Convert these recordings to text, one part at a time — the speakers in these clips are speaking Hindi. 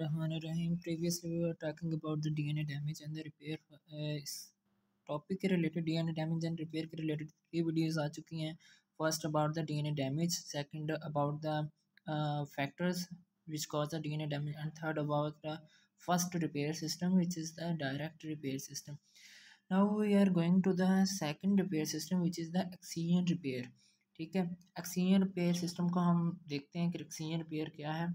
Rahman Rahim previously we are talking about the DNA damage and the repair इस टॉपिक के related DNA damage and repair के रिलेटेड थ्री वीडियोस आ चुकी हैं first about the DNA damage second about the factors which cause the DNA damage and third about the first repair system which is the direct repair system now we are going to the second repair system which is the excision repair ठीक है एक्सीजन रिपेयर सिस्टम को हम देखते हैं कि एक्सीजन रिपेयर क्या है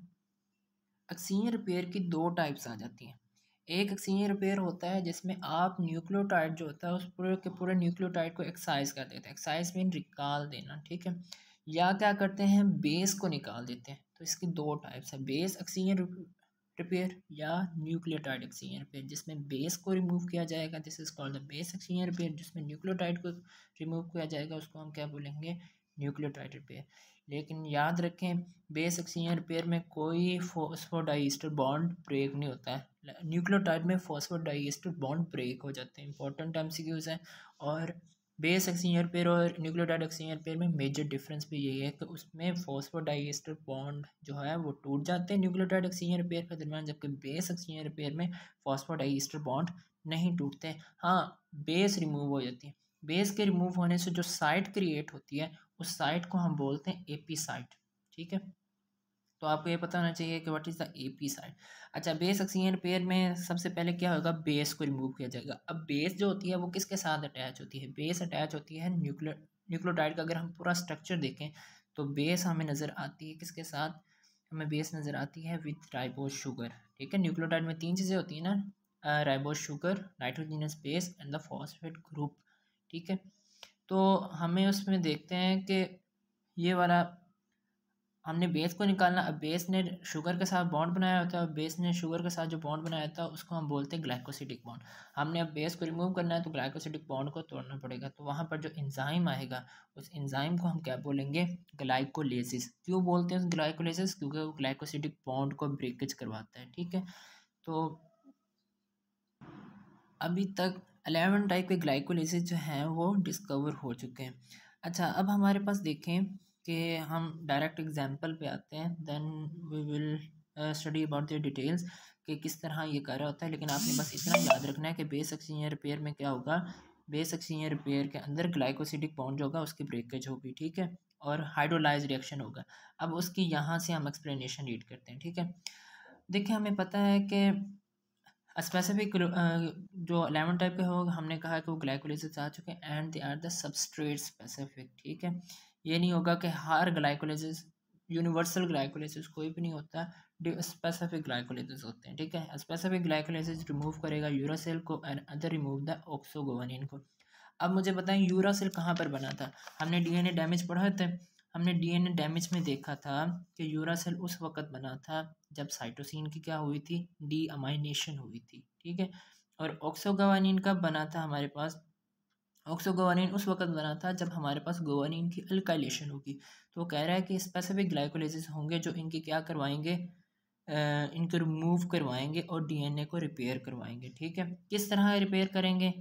अक्सीय रिपेयर की दो टाइप्स आ जाती हैं एक अक्सीय रिपेयर होता है जिसमें आप न्यूक्लियोटाइड जो होता है उस पूरे के पूरे न्यूक्लियोटाइड को एक्साइज कर देते हैं एक्साइज मीन निकाल देना ठीक है या क्या करते हैं बेस को निकाल देते हैं तो इसकी दो टाइप्स है बेस अक्सीय रिपेयर या न्यूक्लियोटाइड एक्सीजन रिपेयर जिसमें बेस को रिमूव किया जाएगा this is called the base excision repair जिसमें न्यूक्लियोटाइड को रिमूव किया जाएगा उसको हम क्या बोलेंगे न्यूक्लियोटाइड रिपेयर लेकिन याद रखें बेस ऑक्सीजन पेयर में कोई फॉस्फोडाइस्टर बॉन्ड ब्रेक नहीं होता है न्यूक्लियोटाइड में फॉस्फोडाइस्टर बॉन्ड ब्रेक हो जाते हैं इंपॉर्टेंट एम है और बेस ऑक्सीजन पेयर और न्यूक्लियोटाइड ऑक्सीजन पेयर में मेजर डिफरेंस भी यही है कि उसमें फॉस्फोडाइस्टर बॉन्ड जो है वो टूट जाते हैं न्यूक्लियोटाइड ऑक्सीजन पेयर के दरमियान जबकि बेस ऑक्सीजन पेयर में फॉस्फोडाइस्टर बॉन्ड नहीं टूटते हाँ बेस रिमूव हो जाती है बेस के रिमूव होने से जो साइट क्रिएट होती है उस साइट को हम बोलते हैं एपी साइट ठीक है तो आपको ये पता होना चाहिए कि what is the AP site अच्छा बेस ऑक्सीजन पेयर में सबसे पहले क्या होगा बेस को रिमूव किया जाएगा अब बेस जो होती है वो किसके साथ अटैच होती है बेस अटैच होती है न्यूक्लियर न्यूक्लोटाइड का अगर हम पूरा स्ट्रक्चर देखें तो बेस हमें नज़र आती है किसके साथ हमें बेस नज़र आती है विथ राइबो शुगर ठीक है न्यूक्लोटाइड में तीन चीज़ें होती हैं ना ribose sugar nitrogenous base and the phosphate group ठीक है तो हमें उसमें देखते हैं कि ये वाला हमने बेस को निकालना अब बेस ने शुगर के साथ बॉन्ड बनाया होता है बेस ने शुगर के साथ जो बॉन्ड बनाया था उसको हम बोलते हैं ग्लाइकोसिटिक बॉन्ड हमने अब बेस को रिमूव करना है तो ग्लाइकोसिटिक बॉन्ड को तोड़ना पड़ेगा तो वहाँ पर जो इंजाइम आएगा उस इंजाइम को हम क्या बोलेंगे ग्लाइकोलेसिस क्यों बोलते हैं ग्लाइकोलेसिस क्योंकि वो ग्लाइकोसिटिक बॉन्ड को ब्रेकेज करवाता है ठीक है तो अभी तक अलेवन टाइप के ग्लाइकोलिस जो हैं वो डिस्कवर हो चुके हैं अच्छा अब हमारे पास देखें कि हम डायरेक्ट एग्जांपल पे आते हैं then we will study about the details कि किस तरह ये कर रहा होता है लेकिन आपने बस इतना याद रखना है कि बेस एक्सचेंज रिपेयर में क्या होगा बेस एक्सचेंज रिपेयर के अंदर ग्लाइकोसिडिक बॉन्ड होगा उसकी ब्रेकेज होगी ठीक है और हाइड्रोलाइज रिएक्शन होगा अब उसकी यहाँ से हम एक्सप्लेनेशन रीड करते हैं ठीक है देखिए हमें पता है कि स्पेसिफिक uh, जो लेमन टाइप के हो हमने कहा कि वो ग्लाइकोलिस आ चुके हैं and they are the substrate specific ठीक है ये नहीं होगा कि हर ग्लाइकोलिसिस यूनिवर्सल ग्लाइकोलिस कोई भी नहीं होता स्पेसिफिक ग्लाइकोलिसिस होते हैं ठीक है स्पेसिफिक ग्लाइकोलिस रिमूव करेगा यूरासेल को and other remove the oxoguanine को अब मुझे बताएं यूरासेल कहाँ पर बना था हमने डीएनए डैमेज पढ़ा था हमने डीएनए डैमेज में देखा था कि यूरासेल उस वक्त बना था जब साइटोसिन की क्या हुई थी डी अमाइनेशन हुई थी ठीक है और ऑक्सोगवानिन कब बना था हमारे पास ऑक्सोगवानिन उस वक्त बना था जब हमारे पास गोवानिन की अल्काइलेशन होगी तो वो कह रहा है कि स्पेसिफिक ग्लाइकोलाइसिस होंगे जो इनके क्या करवाएंगे इनको रिमूव करवाएंगे और डीएनए को रिपेयर करवाएंगे ठीक है किस तरह रिपेयर करेंगे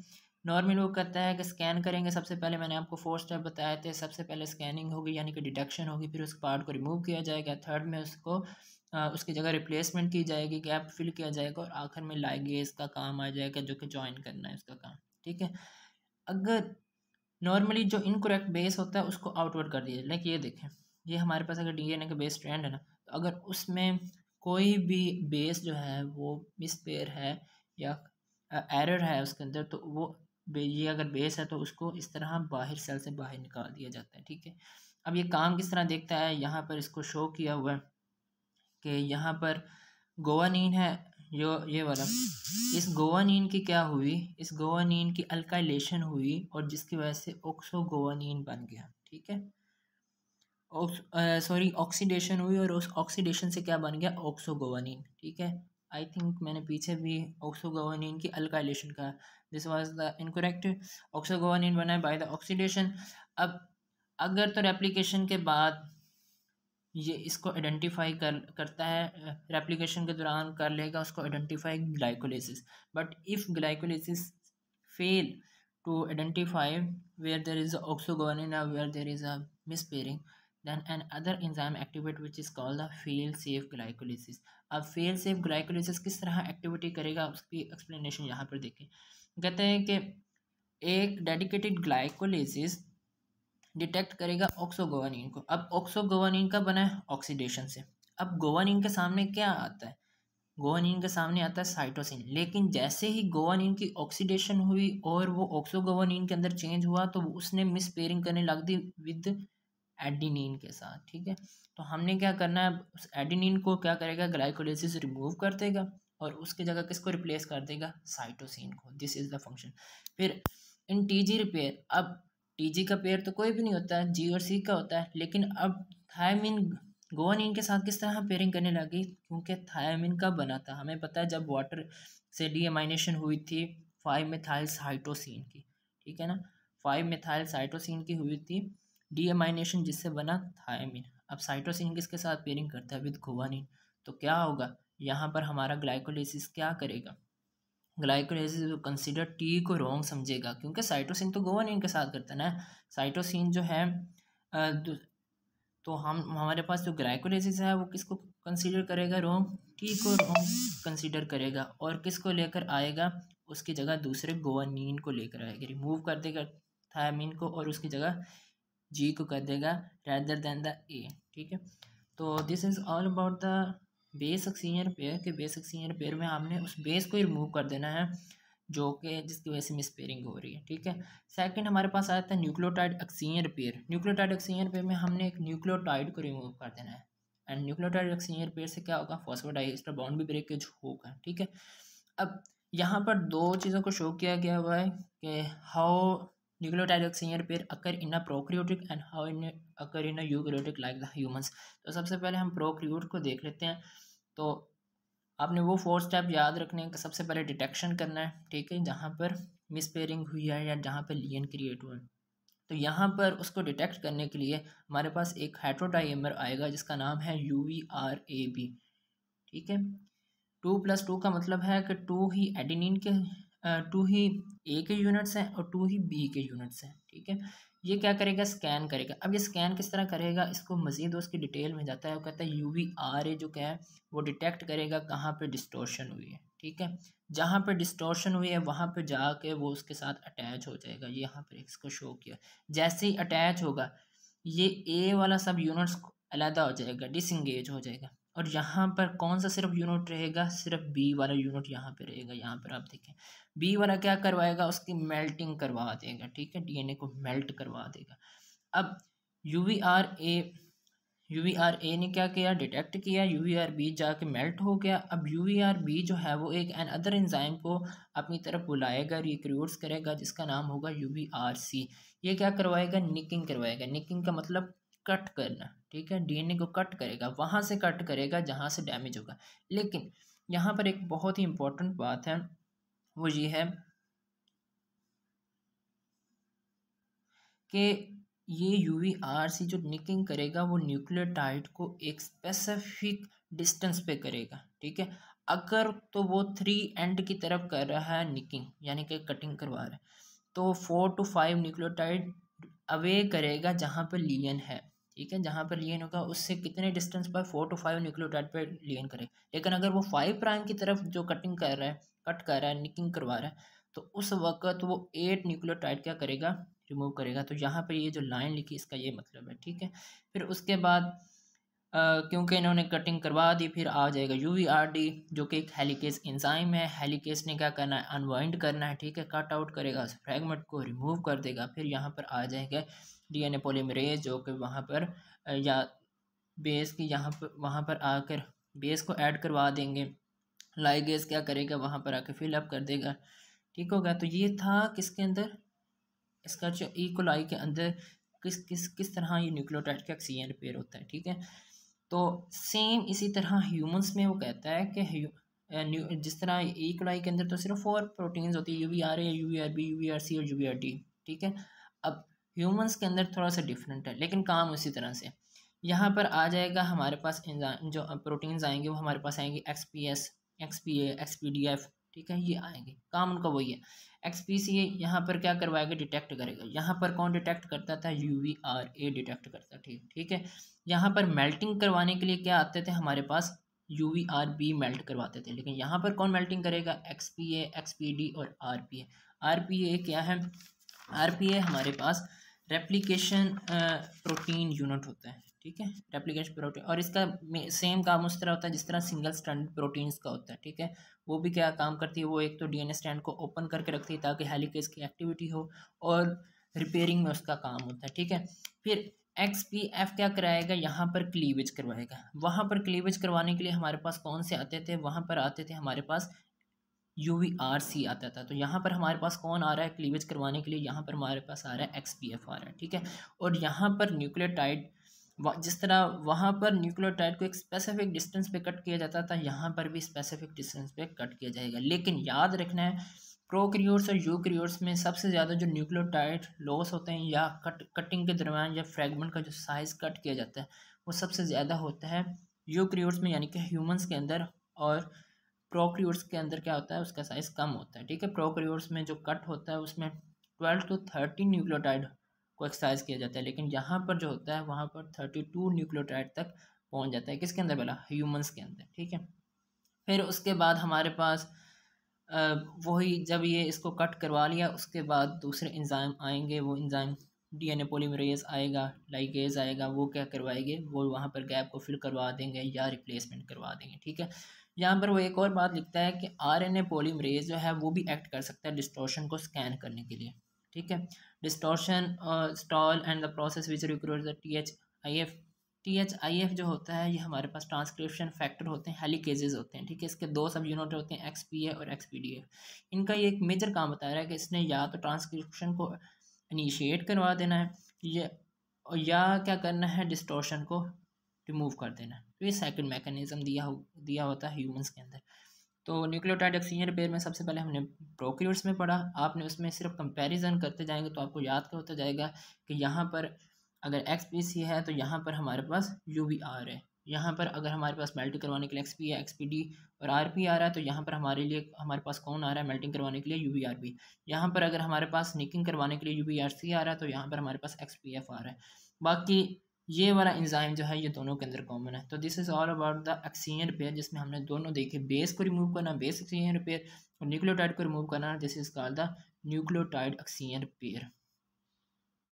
नॉर्मली वो कहता है कि स्कैन करेंगे सबसे पहले मैंने आपको फोर स्टेप बताए थे सबसे पहले स्कैनिंग होगी यानी कि डिटेक्शन होगी फिर उस पार्ट को रिमूव किया जाएगा थर्ड में उसको आ, उसकी जगह रिप्लेसमेंट की जाएगी गैप फिल किया जाएगा और आखिर में लाइगेज का काम आ जाएगा जो कि ज्वाइन करना है उसका काम ठीक है अगर नॉर्मली जो इनकोरेक्ट बेस होता है उसको आउटवर्ड कर दिया लाइक ये देखें ये हमारे पास अगर डीएनए का बेस ट्रेंड है ना तो अगर उसमें कोई भी बेस जो है वो मिसपेयर है या एरर है उसके अंदर तो वो ये अगर बेस है तो उसको इस तरह बाहर सेल से बाहर निकाल दिया जाता है ठीक है अब ये काम किस तरह देखता है यहाँ पर इसको शो किया हुआ है कि यहाँ पर गोवानीन है जो ये वाला इस गोवानीन की क्या हुई इस गोवानीन की अल्काइलेशन हुई और जिसकी वजह से ऑक्सो गोवानीन बन गया ठीक है सॉरी ऑक्सीडेशन हुई और उस ऑक्सीडेशन से क्या बन गया ऑक्सो गोवानीन ठीक है आई थिंक मैंने पीछे भी ऑक्सो गोवानीन की अल्काइलेशन का this was the incorrect oxoguanine बनाए बाय द ऑक्सीडेशन अब अगर तो रेप्लीकेशन के बाद ये इसको आइडेंटिफाई कर करता है रेप्लीकेशन के दौरान कर लेगा उसको identify glycolysis but if glycolysis fail to identify where there is oxoguanine where there is a mispairing then another enzyme activate which is call the fail safe glycosylase अब फेल सेफ ग्लाइकोलिस किस तरह एक्टिविटी करेगा उसकी एक्सप्लेनेशन यहाँ पर देखें कहते हैं कि एक डेडिकेटेड ग्लाइकोलिसिस डिटेक्ट करेगा ऑक्सोगोवानिन को अब ऑक्सोगोवानिन का बना है ऑक्सीडेशन से अब गोवानिन के सामने क्या आता है गोवानिन के सामने आता है साइटोसिन लेकिन जैसे ही गोवानिन की ऑक्सीडेशन हुई और वो ऑक्सोगोवानिन के अंदर चेंज हुआ तो उसने मिस पेयरिंग करने लग दी विद एडिनिन के साथ ठीक है तो हमने क्या करना है उस एडिनिन को क्या करेगा ग्लाइकोलिसिस रिमूव कर देगा और उसकी जगह किसको रिप्लेस कर देगा साइटोसिन को दिस इज़ द फंक्शन फिर इन टी जी रिपेयर अब टी जी का पेयर तो कोई भी नहीं होता जी और सी का होता है लेकिन अब थायमिन गोवानीन के साथ किस तरह पेयरिंग करने लगी क्योंकि थायमिन का बना था हमें पता है जब वाटर से डीएमाइनेशन हुई थी फाइव मेथाइल साइटोसिन की ठीक है ना फाइव मेथाइल साइटोसिन की हुई थी डीएमाइनेशन जिससे बना थायमिन अब साइटोसिन किसके साथ पेयरिंग करता है विद गोवानीन तो क्या होगा यहाँ पर हमारा ग्लाइकोलाइसिस क्या करेगा ग्लाइकोलाइसिस कंसिडर टी को रॉन्ग समझेगा क्योंकि साइटोसिन तो गोवन इनके साथ करता है ना साइटोसिन जो है तो हम हमारे पास जो ग्लाइकोलाइसिस है वो किसको कंसिडर करेगा रॉन्ग टी को रॉन्ग कंसिडर करेगा और किसको लेकर आएगा उसकी जगह दूसरे गोवानीन को लेकर आएगा रिमूव कर देगा थायमिन को और उसकी जगह जी को कर देगा रैदर दैन द ए ठीक है तो this is all about the base excision repair के बेस ऑक्सीजन पेयर में आपने उस बेस को ही रिमूव कर देना है जो कि जिसकी वजह से मिसपेयरिंग हो रही है ठीक है सेकंड हमारे पास आया है nucleotide oxygen repair nucleotide oxygen repair में हमने एक न्यूक्लियोटाइड को रिमूव कर देना है एंड न्यूक्लियोटाइड ऑक्सीजन पेयर से क्या होगा फॉस्फोडाइस्टर बाउंड भी ब्रेकेज होगा ठीक है अब यहाँ पर दो चीज़ों को शो किया गया हुआ है कि how nucleotide oxygen pair occur in a prokaryotic and how in occur in a eukaryotic like the humans तो सबसे पहले हम प्रोक्रियोट को देख लेते हैं तो आपने वो फोर स्टेप याद रखने का सबसे पहले डिटेक्शन करना है ठीक है जहाँ पर मिस पेयरिंग हुई है या जहाँ पर लियन क्रिएट हुआ है तो यहाँ पर उसको डिटेक्ट करने के लिए हमारे पास एक हाइड्रोटाइमर आएगा जिसका नाम है U V R A B ठीक है टू प्लस टू का मतलब है कि टू ही एडिनिन के टू ही ए के यूनिट्स हैं और टू ही बी के यूनिट्स हैं ठीक है ये क्या करेगा स्कैन करेगा अब ये स्कैन किस तरह करेगा इसको मजीद उसकी डिटेल में जाता है वो कहता है यू वी आर ए जो क्या है वो डिटेक्ट करेगा कहाँ पे डिस्टोर्शन हुई है ठीक है जहाँ पे डिस्टोर्शन हुई है वहाँ पे जाके वो उसके साथ अटैच हो जाएगा ये यहाँ पर इसको शो किया जैसे ही अटैच होगा ये ए वाला सब यूनिट्स अलहदा हो जाएगा डिसंगेज हो जाएगा और यहाँ पर कौन सा सिर्फ यूनिट रहेगा सिर्फ बी वाला यूनिट यहाँ पे रहेगा यहाँ पर आप देखें बी वाला क्या करवाएगा उसकी मेल्टिंग करवा देगा ठीक है डीएनए को मेल्ट करवा देगा अब U V R A U V R A ने क्या किया डिटेक्ट किया यू वी आर बी जाके मेल्ट हो गया अब यू वी आर बी जो है वो एक एन अदर इंजाइम को अपनी तरफ बुलाएगा रिक्रूट्स करेगा जिसका नाम होगा यू वी आर सी ये क्या करवाएगा निकिंग करवाएगा निकिंग का मतलब कट करना ठीक है डीएनए को कट करेगा वहाँ से कट करेगा जहाँ से डैमेज होगा लेकिन यहाँ पर एक बहुत ही इम्पोर्टेंट बात है वो ये है कि ये यू सी जो निकिंग करेगा वो टाइट को एक स्पेसिफिक डिस्टेंस पे करेगा ठीक है अगर तो वो थ्री एंड की तरफ कर रहा है निकिंग यानी कि कटिंग करवा रहा है तो four two five nucleotide away करेगा जहाँ पर लियन है ठीक है जहाँ पर लियन होगा उससे कितने डिस्टेंस पर फोर टू फाइव न्यूक्लियोटाइड पर लियन करे लेकिन अगर वो फाइव प्राइम की तरफ जो कटिंग कर रहा है कट कर रहा है निकिंग करवा रहा है तो उस वक्त वो एट न्यूक्लियोटाइड क्या करेगा रिमूव करेगा तो यहाँ पर ये जो लाइन लिखी इसका ये मतलब है ठीक है फिर उसके बाद क्योंकि इन्होंने कटिंग करवा दी फिर आ जाएगा यू वी आर डी जो कि एक हेलीकेस इंजाइम है हेलीकेस ने क्या करना है अनवाइंड करना है ठीक है कट आउट करेगा फ्रेगमेंट को रिमूव कर देगा फिर यहाँ पर आ जाएगा डी एन ए पोलीमरेज जो कि वहाँ पर या बेस की यहाँ पर वहाँ पर आकर बेस को ऐड करवा देंगे लाइगेस क्या करेगा वहाँ पर आके फिलअप कर देगा ठीक होगा तो ये था किसके अंदर इसका जो ई e कोलाई के अंदर किस किस किस तरह ये न्यूक्लियोटाइड का ऑक्सीजन रिपेयर होता है ठीक है तो सेम इसी तरह ह्यूमंस में वो कहता है कि जिस तरह एक कढ़ाई के अंदर तो सिर्फ फोर प्रोटीन्स होती है U V R A U V R B U V R C और यू वी आर डी ठीक है अब ह्यूमंस के अंदर थोड़ा सा डिफरेंट है लेकिन काम उसी तरह से यहाँ पर आ जाएगा हमारे पास जो प्रोटीन्स आएंगे वो हमारे पास आएंगे X P S X P A X P D F ठीक है ये आएंगे काम उनका वही है एक्स पी सी ए यहाँ पर क्या करवाएगा डिटेक्ट करेगा यहाँ पर कौन डिटेक्ट करता था U V R A detect करता ठीक ठीक है यहाँ पर मेल्टिंग करवाने के लिए क्या आते थे हमारे पास U V R B melt करवाते थे लेकिन यहाँ पर कौन मेल्टिंग करेगा X P A X P D और R P A R P A क्या है आर पी ए हमारे पास रेप्लीकेशन प्रोटीन यूनिट होता है ठीक है रेप्लीकेशन प्रोटीन और इसका सेम काम उस तरह होता है जिस तरह सिंगल स्टैंड प्रोटीन्स का होता है ठीक है वो भी क्या काम करती है वो एक तो ए स्टैंड को ओपन करके रखती है ताकि हेलिकेज की एक्टिविटी हो और रिपेयरिंग में उसका काम होता है ठीक है फिर एक्स पी एफ क्या कराएगा यहाँ पर क्लीवेज करवाएगा वहाँ पर क्लीवेज करवाने के लिए हमारे पास कौन से आते थे वहाँ पर आते थे हमारे पास यू वी आर सी आता था तो यहाँ पर हमारे पास कौन आ रहा है क्लीवेज करवाने के लिए यहाँ पर हमारे पास आ रहा है एक्स पी एफ आ रहा है ठीक है और यहाँ पर न्यूक्लियोटाइड जिस तरह वहाँ पर न्यूक्लियोटाइड को एक स्पेसिफिक डिस्टेंस पे कट किया जाता था यहाँ पर भी स्पेसिफिक डिस्टेंस पे कट किया जाएगा लेकिन याद रखना है प्रोक्रियोर्स और यूक्रियोर्स में सबसे ज़्यादा जो न्यूक्लियोटाइड लॉस होते हैं या कट कटिंग के दरमियान या फ्रेगमेंट का जो साइज़ कट किया जाता है वो सबसे ज़्यादा होता है यूक्रियोर्स में यानी कि ह्यूमन्स के अंदर और प्रोक्रियोर्स के अंदर क्या होता है उसका साइज कम होता है ठीक है प्रोक्रियोर्स में जो कट होता है उसमें ट्वेल्व टू थर्टी न्यूक्लियोटाइड को एक्सरसाइज किया जाता है लेकिन यहाँ पर जो होता है वहाँ पर थर्टी टू न्यूक्लियोटाइड तक पहुँच जाता है किसके अंदर बोला ह्यूमन्स के अंदर ठीक है फिर उसके बाद हमारे पास वही जब ये इसको कट करवा लिया उसके बाद दूसरे इंजाइम आएंगे वो इंजाइम डीएनए पॉलीमरेज आएगा लाइगेज आएगा वो क्या करवाएंगे वो वहाँ पर गैप को फिल करवा देंगे या रिप्लेसमेंट करवा देंगे ठीक है यहाँ पर वो एक और बात लिखता है कि आरएनए पॉलीमरेज जो है वो भी एक्ट कर सकता है डिस्टॉर्शन को स्कैन करने के लिए ठीक है distortion stall and the process which recruits the T H I F T H I F जो होता है ये हमारे पास ट्रांसक्रिप्शन फैक्टर होते हैं हेलीकेजेज़ होते हैं ठीक है इसके दो सब यूनिट होते हैं एक्स पी ए और एक्स पी डी ए इनका ये एक मेजर काम बता रहा है कि इसने या तो ट्रांसक्रिप्शन को इनिशिएट करवा देना है ये और या क्या करना है डिस्टोशन को रिमूव कर देना है तो ये सेकंड मैकेनिज़्म दिया हो दिया होता है ह्यूमंस के अंदर तो न्यूक्लियोटाइड एक्सचेंज रिपेयर में सबसे पहले हमने प्रोक्रियोट्स में पढ़ा आपने उसमें सिर्फ कंपैरिजन करते जाएंगे तो आपको याद होता जाएगा कि यहाँ पर अगर एक्स पी सी है तो यहाँ पर हमारे पास यू वी आर है यहाँ पर अगर हमारे पास मेल्ट करवाने के लिए एक्स पी या एक्स पी डी और आर पी आ रहा है तो यहाँ पर हमारे लिए हमारे पास कौन आ रहा है मेल्टिंग करवाने के लिए यू वी आर पी यहाँ पर अगर हमारे पास निकिंग करवाने के लिए यू वी आर सी आ रहा है तो यहाँ पर हमारे पास एक्स पी एफ आ रहा है बाकी ये वाला इंजाइम जो है ये दोनों के अंदर कॉमन है तो this is all about the excision repair जिसमें हमने दोनों देखे बेस को रिमूव करना बेस एक्सीजन रिपेयर और न्यूक्लियोटाइड को रिमूव करना this is called the nucleotide excision repair